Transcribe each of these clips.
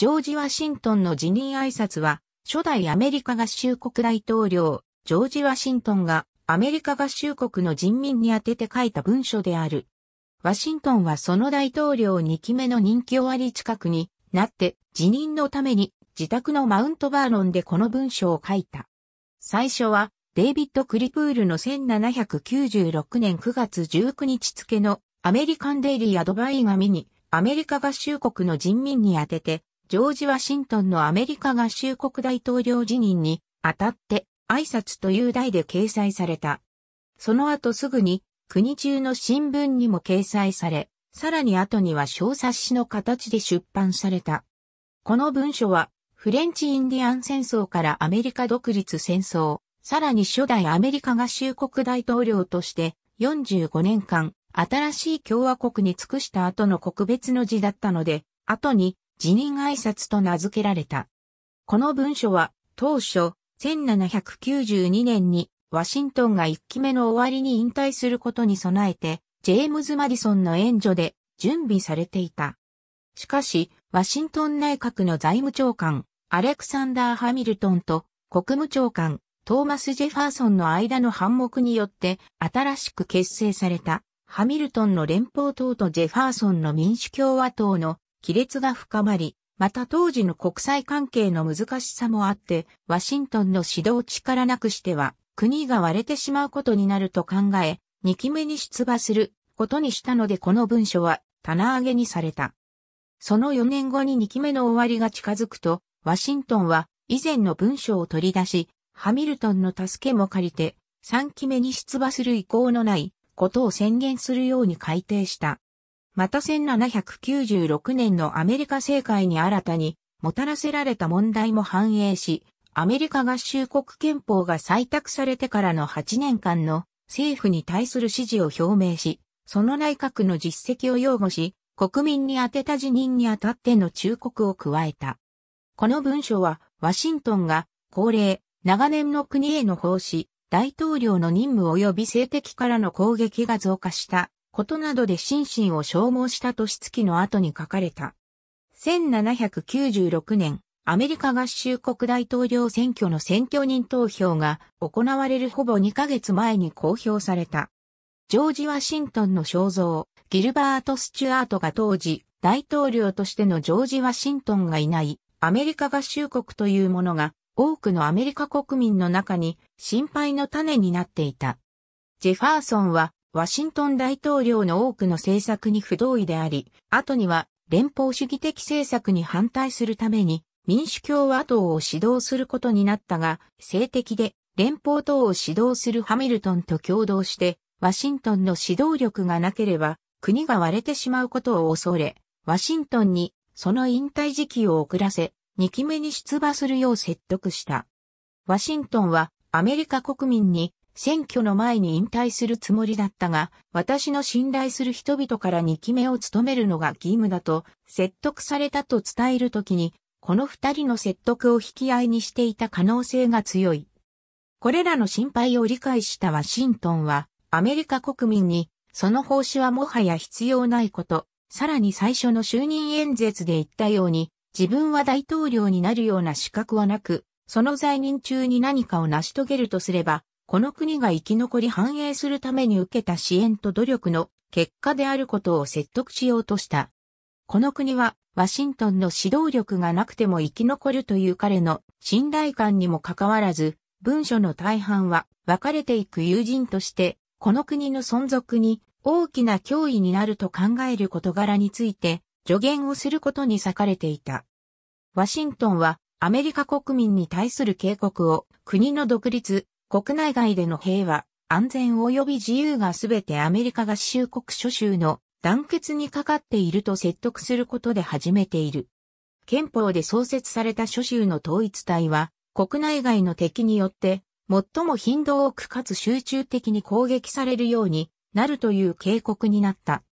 ジョージ・ワシントンの辞任挨拶は、初代アメリカ合衆国大統領、ジョージ・ワシントンがアメリカ合衆国の人民に宛てて書いた文書である。ワシントンはその大統領2期目の任期終わり近くになって辞任のために自宅のマウントバーロンでこの文書を書いた。最初はデイビッド・クリプールの1796年9月19日付のアメリカン・デイリー・アドバイ紙にアメリカ合衆国の人民に宛ててジョージ・ワシントンのアメリカ合衆国大統領辞任にあたって挨拶という題で掲載された。その後すぐに国中の新聞にも掲載され、さらに後には小冊子の形で出版された。この文書はフレンチ・インディアン戦争からアメリカ独立戦争、さらに初代アメリカ合衆国大統領として45年間新しい共和国に尽くした後の国別の字だったので、後に辞任挨拶と名付けられた。この文書は当初1792年にワシントンが1期目の終わりに引退することに備えてジェームズ・マディソンの援助で準備されていた。しかし、ワシントン内閣の財務長官、アレクサンダー・ハミルトンと国務長官、トーマス・ジェファーソンの間の反目によって新しく結成されたハミルトンの連邦党とジェファーソンの民主共和党の亀裂が深まり、また当時の国際関係の難しさもあって、ワシントンの指導力なくしては、国が割れてしまうことになると考え、2期目に出馬することにしたのでこの文書は棚上げにされた。その4年後に2期目の終わりが近づくと、ワシントンは以前の文書を取り出し、ハミルトンの助けも借りて、3期目に出馬する意向のないことを宣言するように改定した。また1796年のアメリカ政界に新たにもたらせられた問題も反映し、アメリカ合衆国憲法が採択されてからの8年間の政府に対する支持を表明し、その内閣の実績を擁護し、国民に宛てた辞任にあたっての忠告を加えた。この文書は、ワシントンが、恒例、長年の国への奉仕、大統領の任務及び性的からの攻撃が増加したことなどで心身を消耗した年月の後に書かれた。1796年、アメリカ合衆国大統領選挙の選挙人投票が行われるほぼ2ヶ月前に公表された。ジョージ・ワシントンの肖像、ギルバート・スチュアートが当時、大統領としてのジョージ・ワシントンがいない、アメリカ合衆国というものが、多くのアメリカ国民の中に心配の種になっていた。ジェファーソンはワシントン大統領の多くの政策に不同意であり、後には連邦主義的政策に反対するために民主共和党を指導することになったが、政敵で連邦党を指導するハミルトンと共同して、ワシントンの指導力がなければ国が割れてしまうことを恐れ、ワシントンにその引退時期を遅らせ、2期目に出馬するよう説得した。ワシントンはアメリカ国民に選挙の前に引退するつもりだったが、私の信頼する人々から2期目を務めるのが義務だと、説得されたと伝えるときに、この二人の説得を引き合いにしていた可能性が強い。これらの心配を理解したワシントンは、アメリカ国民に、その奉仕はもはや必要ないこと、さらに最初の就任演説で言ったように、自分は大統領になるような資格はなく、その在任中に何かを成し遂げるとすれば、この国が生き残り繁栄するために受けた支援と努力の結果であることを説得しようとした。この国はワシントンの指導力がなくても生き残るという彼の信頼感にもかかわらず、文書の大半は別れていく友人として、この国の存続に大きな脅威になると考える事柄について助言をすることに割かれていた。ワシントンはアメリカ国民に対する警告を国の独立、国内外での平和、安全及び自由がすべてアメリカ合衆国諸州の団結にかかっていると説得することで始めている。憲法で創設された諸州の統一体は、国内外の敵によって、最も頻度多くかつ集中的に攻撃されるようになるという警告になった。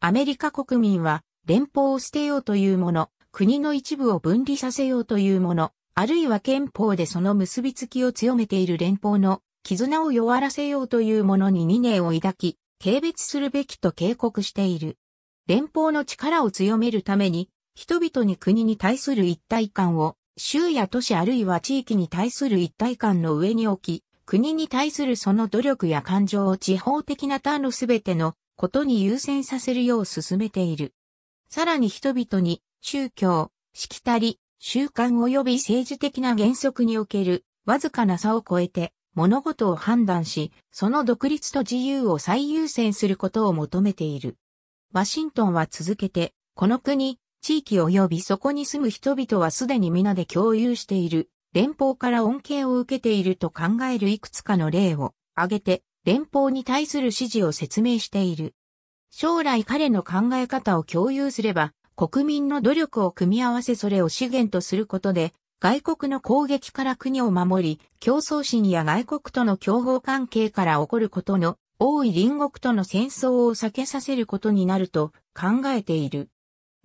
アメリカ国民は、連邦を捨てようというもの、国の一部を分離させようというもの、あるいは憲法でその結びつきを強めている連邦の絆を弱らせようというものに理念を抱き、軽蔑するべきと警告している。連邦の力を強めるために、人々に国に対する一体感を、州や都市あるいは地域に対する一体感の上に置き、国に対するその努力や感情を地方的な他のすべてのことに優先させるよう進めている。さらに人々に宗教、しきたり、習慣及び政治的な原則におけるわずかな差を超えて物事を判断し、その独立と自由を最優先することを求めている。ワシントンは続けて、この国、地域及びそこに住む人々はすでに皆で共有している、連邦から恩恵を受けていると考えるいくつかの例を挙げて、連邦に対する支持を説明している。将来彼の考え方を共有すれば、国民の努力を組み合わせそれを資源とすることで、外国の攻撃から国を守り、競争心や外国との競合関係から起こることの多い隣国との戦争を避けさせることになると考えている。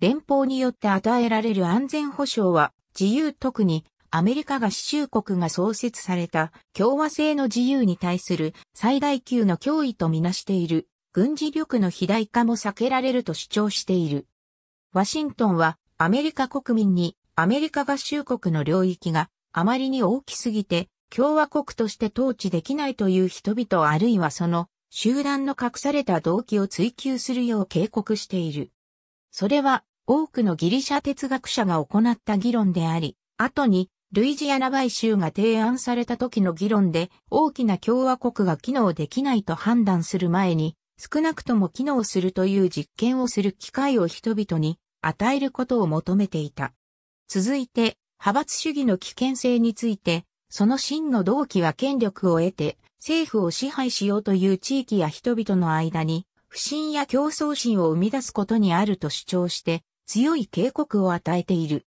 連邦によって与えられる安全保障は、自由特にアメリカが合衆国が創設された共和制の自由に対する最大級の脅威とみなしている軍事力の肥大化も避けられると主張している。ワシントンはアメリカ国民にアメリカ合衆国の領域があまりに大きすぎて共和国として統治できないという人々あるいはその集団の隠された動機を追求するよう警告している。それは多くのギリシャ哲学者が行った議論であり、後にルイジアナ買収が提案された時の議論で大きな共和国が機能できないと判断する前に少なくとも機能するという実験をする機会を人々に与えることを求めていた。続いて、派閥主義の危険性について、その真の動機は権力を得て、政府を支配しようという地域や人々の間に、不信や競争心を生み出すことにあると主張して、強い警告を与えている。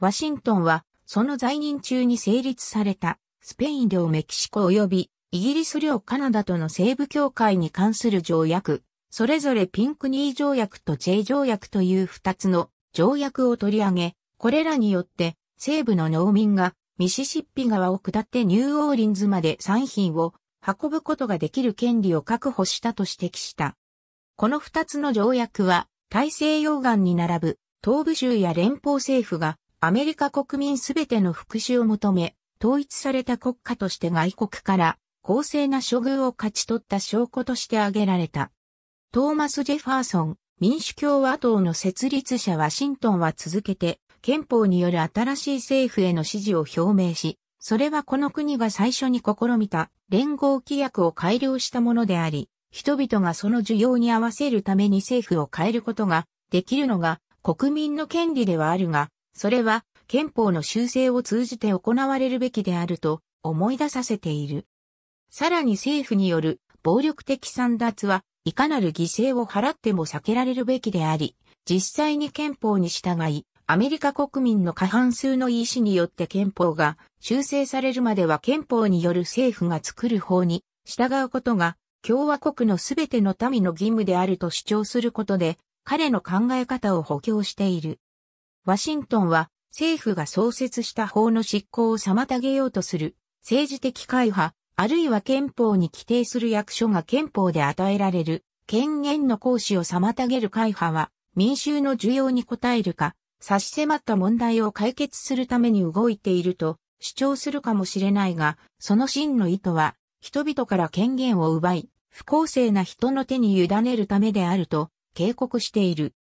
ワシントンは、その在任中に成立された、スペイン領メキシコ及び、イギリス領カナダとの西部境界に関する条約、それぞれピンクニー条約とチェイ条約という二つの条約を取り上げ、これらによって西部の農民がミシシッピ川を下ってニューオーリンズまで産品を運ぶことができる権利を確保したと指摘した。この二つの条約は大西洋岸に並ぶ東部州や連邦政府がアメリカ国民すべての復讐を求め、統一された国家として外国から公正な処遇を勝ち取った証拠として挙げられた。トーマス・ジェファーソン、民主共和党の設立者ワシントンは続けて、憲法による新しい政府への支持を表明し、それはこの国が最初に試みた連合規約を改良したものであり、人々がその需要に合わせるために政府を変えることができるのが国民の権利ではあるが、それは憲法の修正を通じて行われるべきであると思い出させている。さらに政府による暴力的散奪はいかなる犠牲を払っても避けられるべきであり、実際に憲法に従い、アメリカ国民の過半数の意思によって憲法が修正されるまでは憲法による政府が作る法に従うことが共和国のすべての民の義務であると主張することで彼の考え方を補強している。ワシントンは政府が創設した法の執行を妨げようとする政治的会派あるいは憲法に規定する役所が憲法で与えられる権限の行使を妨げる会派は民衆の需要に応えるか、差し迫った問題を解決するために動いていると主張するかもしれないが、その真の意図は、人々から権限を奪い、不公正な人の手に委ねるためであると警告している。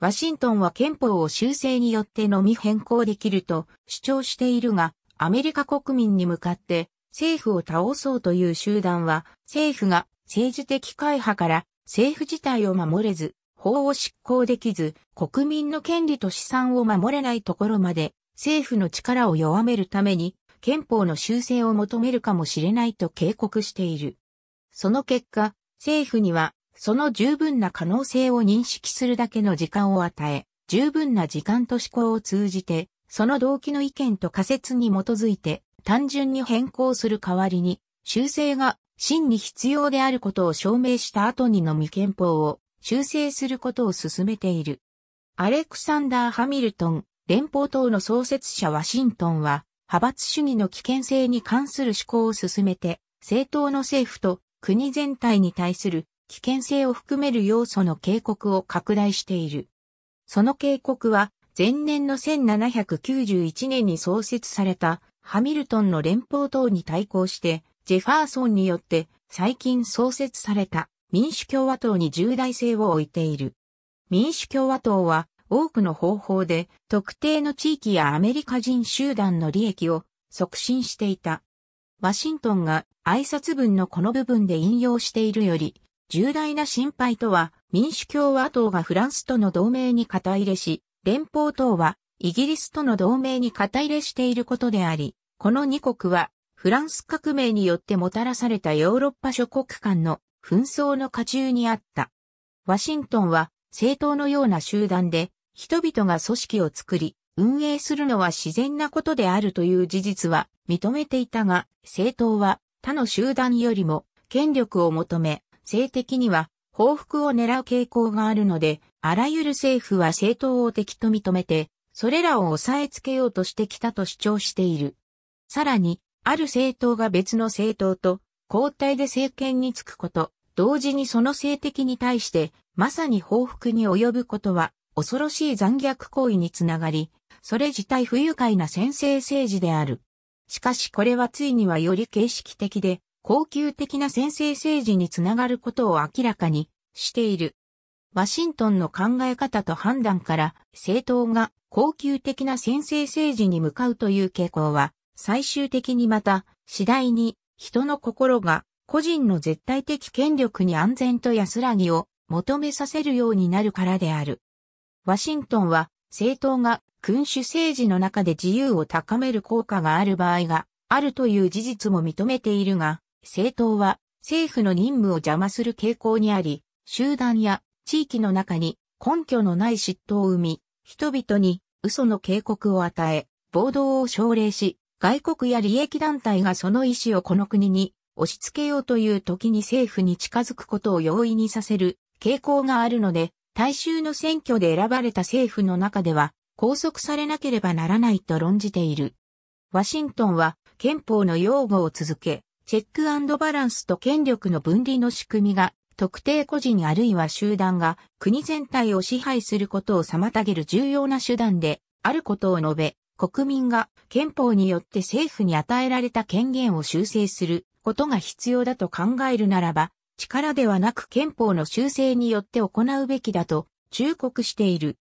ワシントンは憲法を修正によってのみ変更できると主張しているが、アメリカ国民に向かって政府を倒そうという集団は、政府が政治的会派から政府自体を守れず、法を執行できず、国民の権利と資産を守れないところまで、政府の力を弱めるために、憲法の修正を求めるかもしれないと警告している。その結果、政府には、その十分な可能性を認識するだけの時間を与え、十分な時間と思考を通じて、その動機の意見と仮説に基づいて、単純に変更する代わりに、修正が真に必要であることを証明した後にのみ憲法を修正することを進めている。アレクサンダー・ハミルトン、連邦党の創設者ワシントンは、派閥主義の危険性に関する思考を進めて、政党の政府と国全体に対する危険性を含める要素の警告を拡大している。その警告は、前年の1791年に創設されたハミルトンの連邦等に対抗して、ジェファーソンによって最近創設された民主共和党に重大性を置いている。民主共和党は多くの方法で特定の地域やアメリカ人集団の利益を促進していた。ワシントンが挨拶文のこの部分で引用しているより、重大な心配とは民主共和党がフランスとの同盟に肩入れし、連邦党はイギリスとの同盟に肩入れしていることであり、この二国はフランス革命によってもたらされたヨーロッパ諸国間の紛争の過中にあった。ワシントンは政党のような集団で人々が組織を作り、運営するのは自然なことであるという事実は認めていたが、政党は他の集団よりも権力を求め、性的には報復を狙う傾向があるので、あらゆる政府は政党を敵と認めて、それらを抑えつけようとしてきたと主張している。さらに、ある政党が別の政党と交代で政権に就くこと、同時にその政敵に対して、まさに報復に及ぶことは、恐ろしい残虐行為につながり、それ自体不愉快な先制政治である。しかしこれはついにはより形式的で、恒久的な先制政治につながることを明らかにしている。ワシントンの考え方と判断から政党が恒久的な専制政治に向かうという傾向は、最終的にまた次第に人の心が個人の絶対的権力に安全と安らぎを求めさせるようになるからである。ワシントンは政党が君主政治の中で自由を高める効果がある場合があるという事実も認めているが、政党は政府の任務を邪魔する傾向にあり、集団や地域の中に根拠のない嫉妬を生み、人々に嘘の警告を与え、暴動を奨励し、外国や利益団体がその意思をこの国に押し付けようという時に政府に近づくことを容易にさせる傾向があるので、大衆の選挙で選ばれた政府の中では拘束されなければならないと論じている。ワシントンは憲法の擁護を続け、チェックバランスと権力の分離の仕組みが特定個人あるいは集団が国全体を支配することを妨げる重要な手段であることを述べ、国民が憲法によって政府に与えられた権限を修正することが必要だと考えるならば、力ではなく憲法の修正によって行うべきだと忠告している。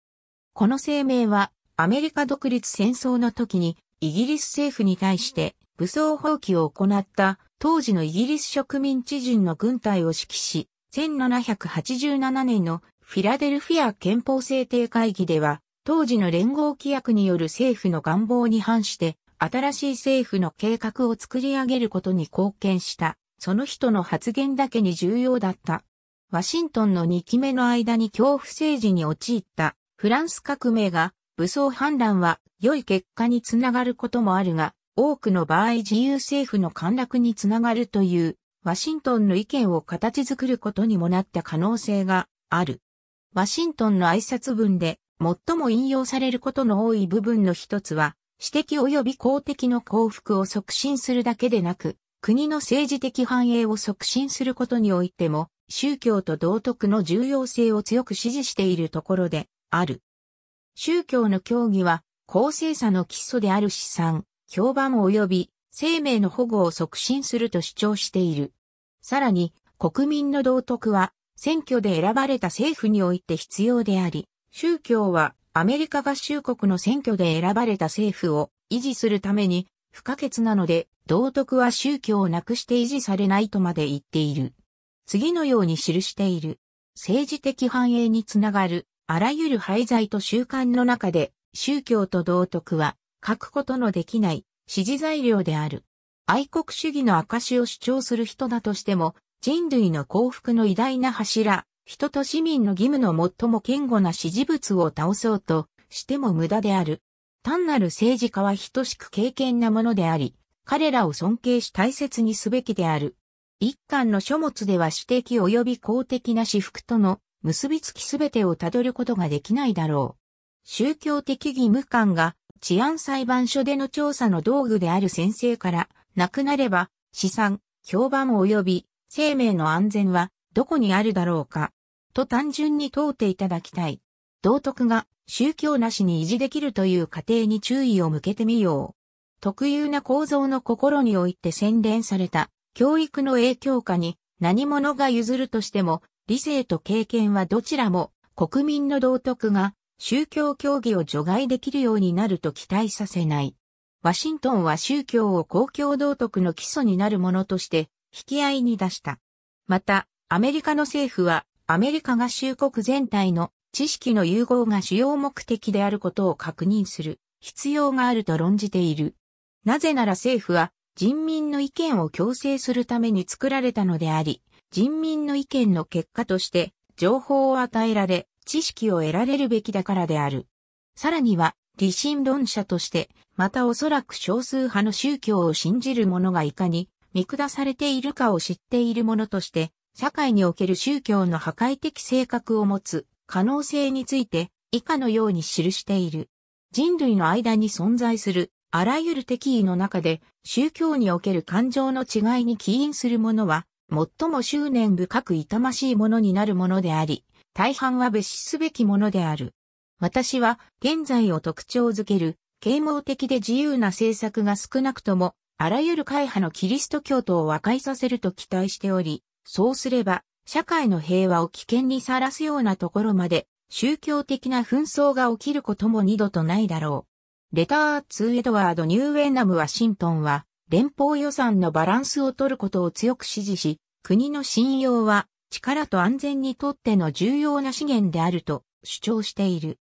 この声明はアメリカ独立戦争の時にイギリス政府に対して武装放棄を行った当時のイギリス植民地人の軍隊を指揮し、1787年のフィラデルフィア憲法制定会議では、当時の連合規約による政府の願望に反して、新しい政府の計画を作り上げることに貢献した、その人の発言だけに重要だった。ワシントンの2期目の間に恐怖政治に陥ったフランス革命が武装反乱は良い結果につながることもあるが、多くの場合自由政府の陥落につながるというワシントンの意見を形作ることにもなった可能性がある。ワシントンの挨拶文で最も引用されることの多い部分の一つは、私的及び公的の幸福を促進するだけでなく、国の政治的繁栄を促進することにおいても、宗教と道徳の重要性を強く支持しているところである。宗教の教義は、公正さの基礎である資産、評判及び生命の保護を促進すると主張している。さらに、国民の道徳は、選挙で選ばれた政府において必要であり、宗教はアメリカ合衆国の選挙で選ばれた政府を維持するために不可欠なので、道徳は宗教をなくして維持されないとまで言っている。次のように記している。政治的繁栄につながる、あらゆる廃材と習慣の中で、宗教と道徳は、書くことのできない、支持材料である。愛国主義の証を主張する人だとしても、人類の幸福の偉大な柱、人と市民の義務の最も堅固な支持物を倒そうとしても無駄である。単なる政治家は等しく敬虔なものであり、彼らを尊敬し大切にすべきである。一巻の書物では私的及び公的な私服との結びつきすべてをたどることができないだろう。宗教的義務感が治安裁判所での調査の道具である先生から亡くなれば資産、評判及び生命の安全はどこにあるだろうかと単純に問うていただきたい。道徳が宗教なしに維持できるという過程に注意を向けてみよう。特有な構造の心において洗練された教育の影響下に何者が譲るとしても理性と経験はどちらも国民の道徳が宗教教義を除外できるようになると期待させない。ワシントンは宗教を公共道徳の基礎になるものとして引き合いに出した。また、アメリカの政府は、アメリカが衆国全体の知識の融合が主要目的であることを確認する必要があると論じている。なぜなら政府は人民の意見を強制するために作られたのであり、人民の意見の結果として情報を与えられ、知識を得られるべきだからである。さらには、理心論者として、またおそらく少数派の宗教を信じる者がいかに見下されているかを知っている者として、社会における宗教の破壊的性格を持つ可能性について以下のように記している。人類の間に存在するあらゆる敵意の中で宗教における感情の違いに起因するものは最も執念深く痛ましいものになるものであり、大半は別視すべきものである。私は現在を特徴づける啓蒙的で自由な政策が少なくともあらゆる会派のキリスト教徒を和解させると期待しており、そうすれば社会の平和を危険にさらすようなところまで宗教的な紛争が起きることも二度とないだろう。レター・ツー・エドワード・ニューウェンナム・ワシントンは連邦予算のバランスを取ることを強く支持し、国の信用は力と安全にとっての重要な資源であると主張している。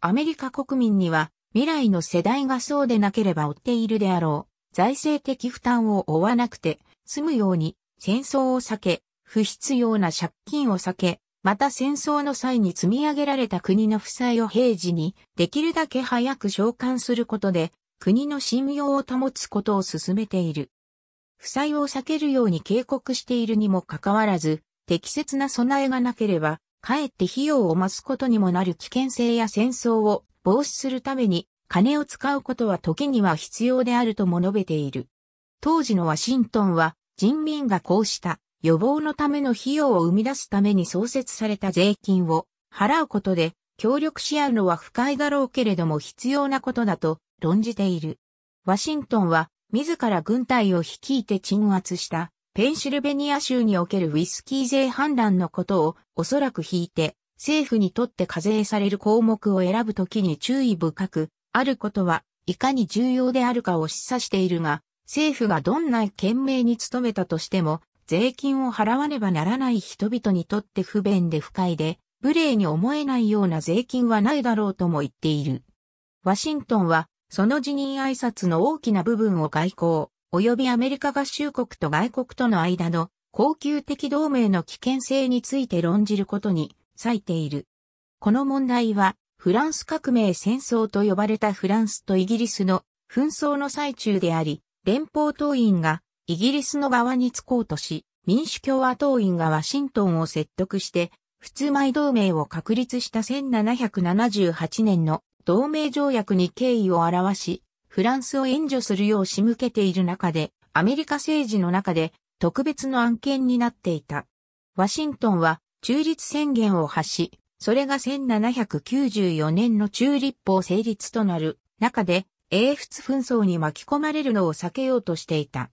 アメリカ国民には未来の世代がそうでなければ負っているであろう。財政的負担を負わなくて済むように戦争を避け、不必要な借金を避け、また戦争の際に積み上げられた国の負債を平時にできるだけ早く償還することで国の信用を保つことを進めている。負債を避けるように警告しているにもかかわらず、適切な備えがなければ、かえって費用を増すことにもなる危険性や戦争を防止するために、金を使うことは時には必要であるとも述べている。当時のワシントンは、人民がこうした予防のための費用を生み出すために創設された税金を払うことで協力し合うのは不快だろうけれども必要なことだと論じている。ワシントンは自ら軍隊を率いて鎮圧したペンシルベニア州におけるウィスキー税反乱のことをおそらく引いて、政府にとって課税される項目を選ぶときに注意深く、あることはいかに重要であるかを示唆しているが、政府がどんな懸命に努めたとしても、税金を払わねばならない人々にとって不便で不快で、無礼に思えないような税金はないだろうとも言っている。ワシントンは、その辞任挨拶の大きな部分を外交、及びアメリカ合衆国と外国との間の恒久的同盟の危険性について論じることに割いている。この問題は、フランス革命戦争と呼ばれたフランスとイギリスの紛争の最中であり、連邦党員がイギリスの側につこうとし、民主共和党員がワシントンを説得して、普通米同盟を確立した1778年の同盟条約に敬意を表し、フランスを援助するよう仕向けている中で、アメリカ政治の中で特別の案件になっていた。ワシントンは中立宣言を発し、それが1794年の中立法成立となる中で、英仏紛争に巻き込まれるのを避けようとしていた。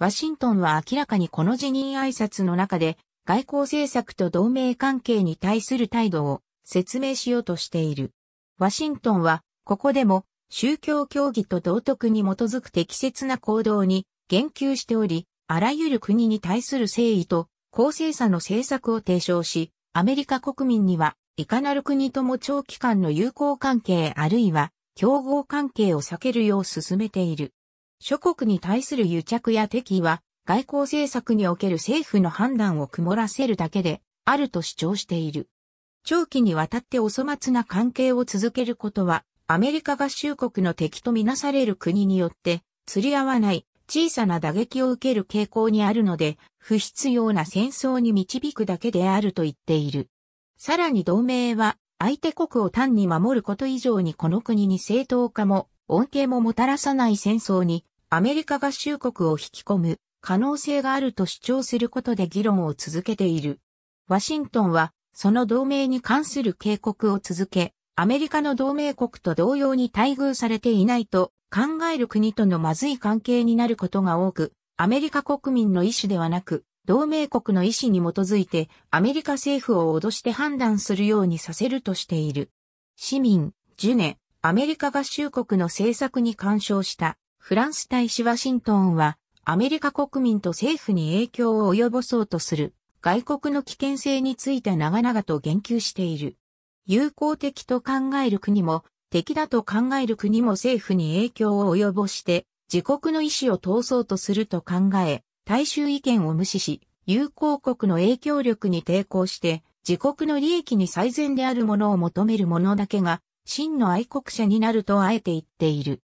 ワシントンは明らかにこの辞任挨拶の中で、外交政策と同盟関係に対する態度を説明しようとしている。ワシントンは、ここでも宗教教義と道徳に基づく適切な行動に言及しており、あらゆる国に対する誠意と公正さの政策を提唱し、アメリカ国民には、いかなる国とも長期間の友好関係あるいは、競合関係を避けるよう進めている。諸国に対する癒着や敵意は、外交政策における政府の判断を曇らせるだけで、あると主張している。長期にわたってお粗末な関係を続けることは、アメリカ合衆国の敵とみなされる国によって、釣り合わない小さな打撃を受ける傾向にあるので、不必要な戦争に導くだけであると言っている。さらに同盟は、相手国を単に守ること以上にこの国に正当化も、恩恵ももたらさない戦争に、アメリカ合衆国を引き込む可能性があると主張することで議論を続けている。ワシントンは、その同盟に関する警告を続け、アメリカの同盟国と同様に待遇されていないと考える国とのまずい関係になることが多く、アメリカ国民の意思ではなく、同盟国の意思に基づいてアメリカ政府を脅して判断するようにさせるとしている。市民、ジュネ、アメリカ合衆国の政策に干渉したフランス大使ワシントンはアメリカ国民と政府に影響を及ぼそうとする外国の危険性について長々と言及している。友好的と考える国も、敵だと考える国も政府に影響を及ぼして、自国の意思を通そうとすると考え、大衆意見を無視し、友好国の影響力に抵抗して、自国の利益に最善であるものを求める者だけが、真の愛国者になるとあえて言っている。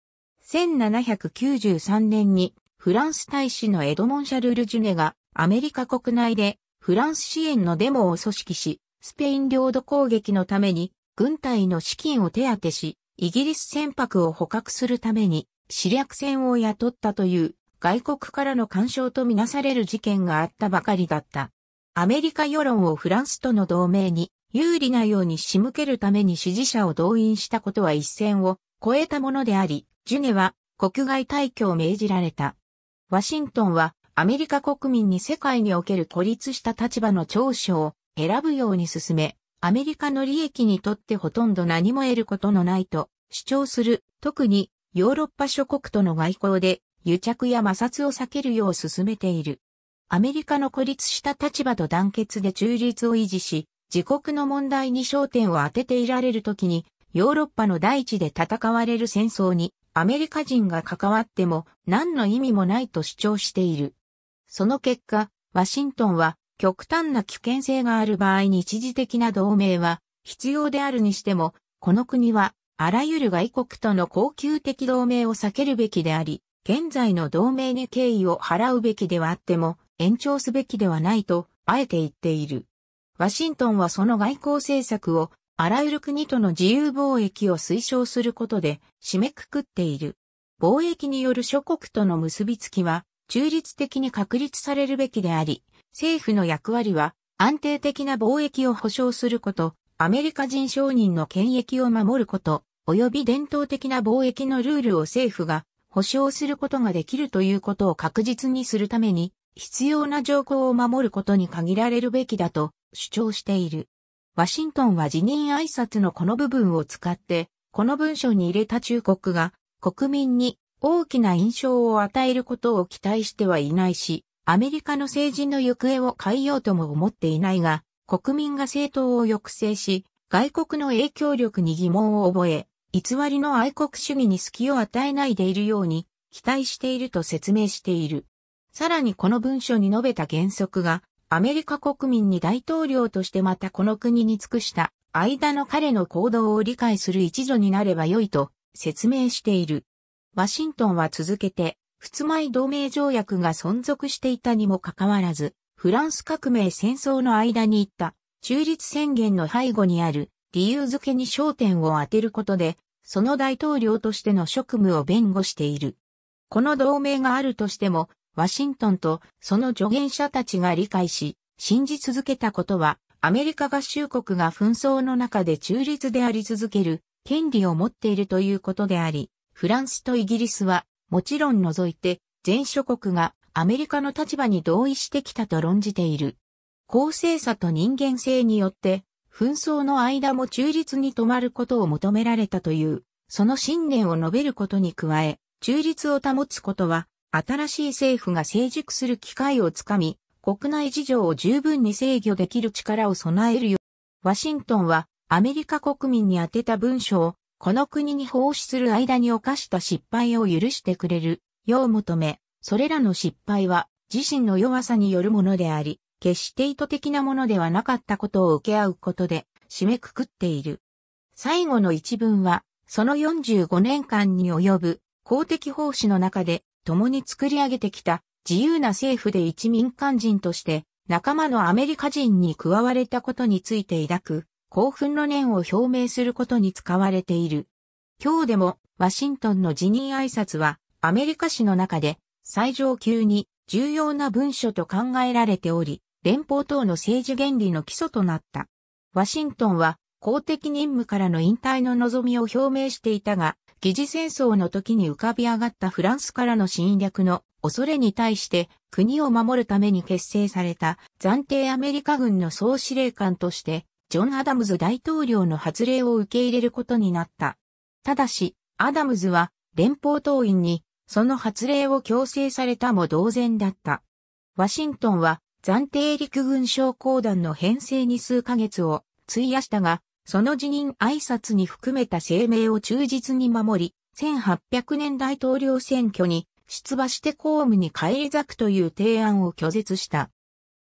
1793年に、フランス大使のエドモン・シャルル・ジュネが、アメリカ国内で、フランス支援のデモを組織し、スペイン領土攻撃のために軍隊の資金を手当てし、イギリス船舶を捕獲するために死略船を雇ったという外国からの干渉とみなされる事件があったばかりだった。アメリカ世論をフランスとの同盟に有利なように仕向けるために支持者を動員したことは一線を超えたものであり、ジュネは国外退去を命じられた。ワシントンはアメリカ国民に世界における孤立した立場の長所を選ぶように進め、アメリカの利益にとってほとんど何も得ることのないと主張する、特にヨーロッパ諸国との外交で癒着や摩擦を避けるよう進めている。アメリカの孤立した立場と団結で中立を維持し、自国の問題に焦点を当てていられるときに、ヨーロッパの大地で戦われる戦争にアメリカ人が関わっても何の意味もないと主張している。その結果、ワシントンは極端な危険性がある場合に一時的な同盟は必要であるにしても、この国はあらゆる外国との恒久的同盟を避けるべきであり、現在の同盟に敬意を払うべきではあっても、延長すべきではないと、あえて言っている。ワシントンはその外交政策を、あらゆる国との自由貿易を推奨することで、締めくくっている。貿易による諸国との結びつきは、中立的に確立されるべきであり、政府の役割は安定的な貿易を保障すること、アメリカ人商人の権益を守ること、及び伝統的な貿易のルールを政府が保障することができるということを確実にするために、必要な条項を守ることに限られるべきだと主張している。ワシントンは辞任挨拶のこの部分を使って、この文書に入れた中国が国民に大きな印象を与えることを期待してはいないし、アメリカの政治の行方を変えようとも思っていないが、国民が政党を抑制し、外国の影響力に疑問を覚え、偽りの愛国主義に隙を与えないでいるように期待していると説明している。さらにこの文書に述べた原則が、アメリカ国民に大統領としてまたこの国に尽くした間の彼の行動を理解する一助になれば良いと説明している。ワシントンは続けて仏米同盟条約が存続していたにもかかわらず、フランス革命戦争の間に行った中立宣言の背後にある理由付けに焦点を当てることで、その大統領としての職務を弁護している。この同盟があるとしても、ワシントンとその助言者たちが理解し、信じ続けたことは、アメリカ合衆国が紛争の中で中立であり続ける権利を持っているということであり、フランスとイギリスはもちろん除いて、全諸国がアメリカの立場に同意してきたと論じている。公正さと人間性によって、紛争の間も中立に止まることを求められたという、その信念を述べることに加え、中立を保つことは、新しい政府が成熟する機会をつかみ、国内事情を十分に制御できる力を備えるよう。ワシントンは、アメリカ国民に宛てた文書を、この国に奉仕する間に犯した失敗を許してくれる、よう求め、それらの失敗は自身の弱さによるものであり、決して意図的なものではなかったことを受け合うことで締めくくっている。最後の一文は、その45年間に及ぶ公的奉仕の中で共に作り上げてきた自由な政府で一民間人として仲間のアメリカ人に加われたことについて抱く興奮の念を表明することに使われている。今日でも、ワシントンの辞任挨拶は、アメリカ史の中で、最上級に重要な文書と考えられており、連邦等の政治原理の基礎となった。ワシントンは、公的任務からの引退の望みを表明していたが、疑似戦争の時に浮かび上がったフランスからの侵略の恐れに対して国を守るために結成された暫定アメリカ軍の総司令官としてジョン・アダムズ大統領の発令を受け入れることになった。ただし、アダムズは連邦党員にその発令を強制されたも同然だった。ワシントンは暫定陸軍将校団の編成に数ヶ月を費やしたが、その辞任挨拶に含めた声明を忠実に守り、1800年大統領選挙に出馬して公務に返り咲くという提案を拒絶した。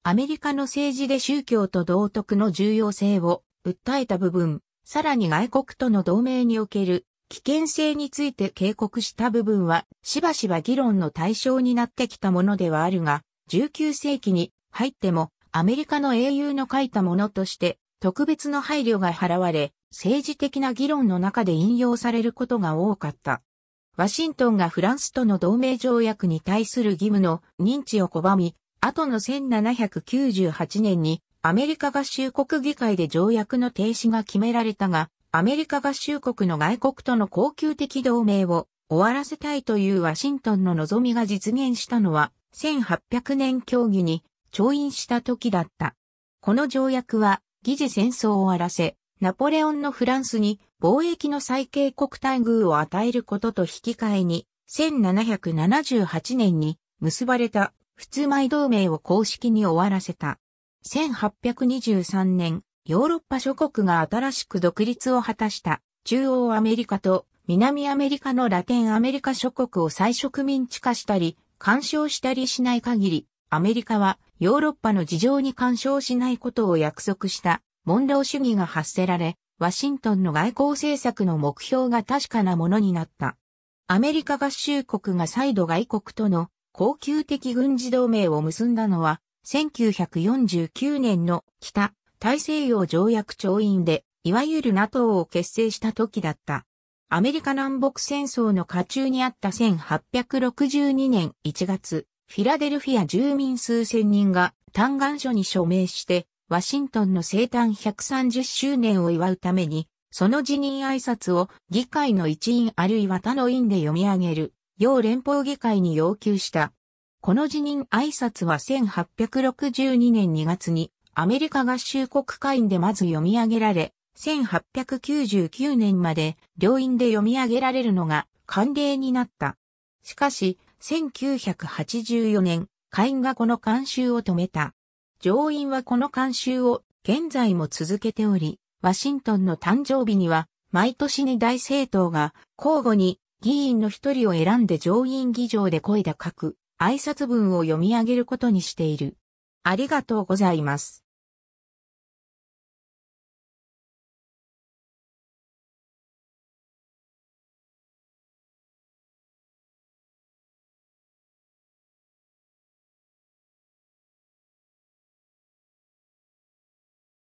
アメリカの政治で宗教と道徳の重要性を訴えた部分、さらに外国との同盟における危険性について警告した部分はしばしば議論の対象になってきたものではあるが、19世紀に入ってもアメリカの英雄の書いたものとして特別の配慮が払われ、政治的な議論の中で引用されることが多かった。ワシントンがフランスとの同盟条約に対する義務の認知を拒み、後の1798年にアメリカ合衆国議会で条約の停止が決められたが、アメリカ合衆国の外国との恒久的同盟を終わらせたいというワシントンの望みが実現したのは、1800年協議に調印した時だった。この条約は、疑似戦争を終わらせ、ナポレオンのフランスに貿易の最恵国待遇を与えることと引き換えに、1778年に結ばれた普通米同盟を公式に終わらせた。1823年、ヨーロッパ諸国が新しく独立を果たした中央アメリカと南アメリカのラテンアメリカ諸国を再植民地化したり、干渉したりしない限り、アメリカはヨーロッパの事情に干渉しないことを約束したモンロー主義が発せられ、ワシントンの外交政策の目標が確かなものになった。アメリカ合衆国が再度外国との高級的軍事同盟を結んだのは、1949年の北大西洋条約調印で、いわゆる NATO を結成した時だった。アメリカ南北戦争の下中にあった1862年1月、フィラデルフィア住民数千人が嘆願書に署名して、ワシントンの生誕130周年を祝うために、その辞任挨拶を議会の一員あるいは他の院で読み上げる要連邦議会に要求した。この辞任挨拶は1862年2月にアメリカ合衆国会員でまず読み上げられ、1899年まで両院で読み上げられるのが慣例になった。しかし、1984年、会員がこの慣習を止めた。上院はこの慣習を現在も続けており、ワシントンの誕生日には毎年に大政党が交互に議員の一人を選んで上院議場で声高く、挨拶文を読み上げることにしている。ありがとうございます。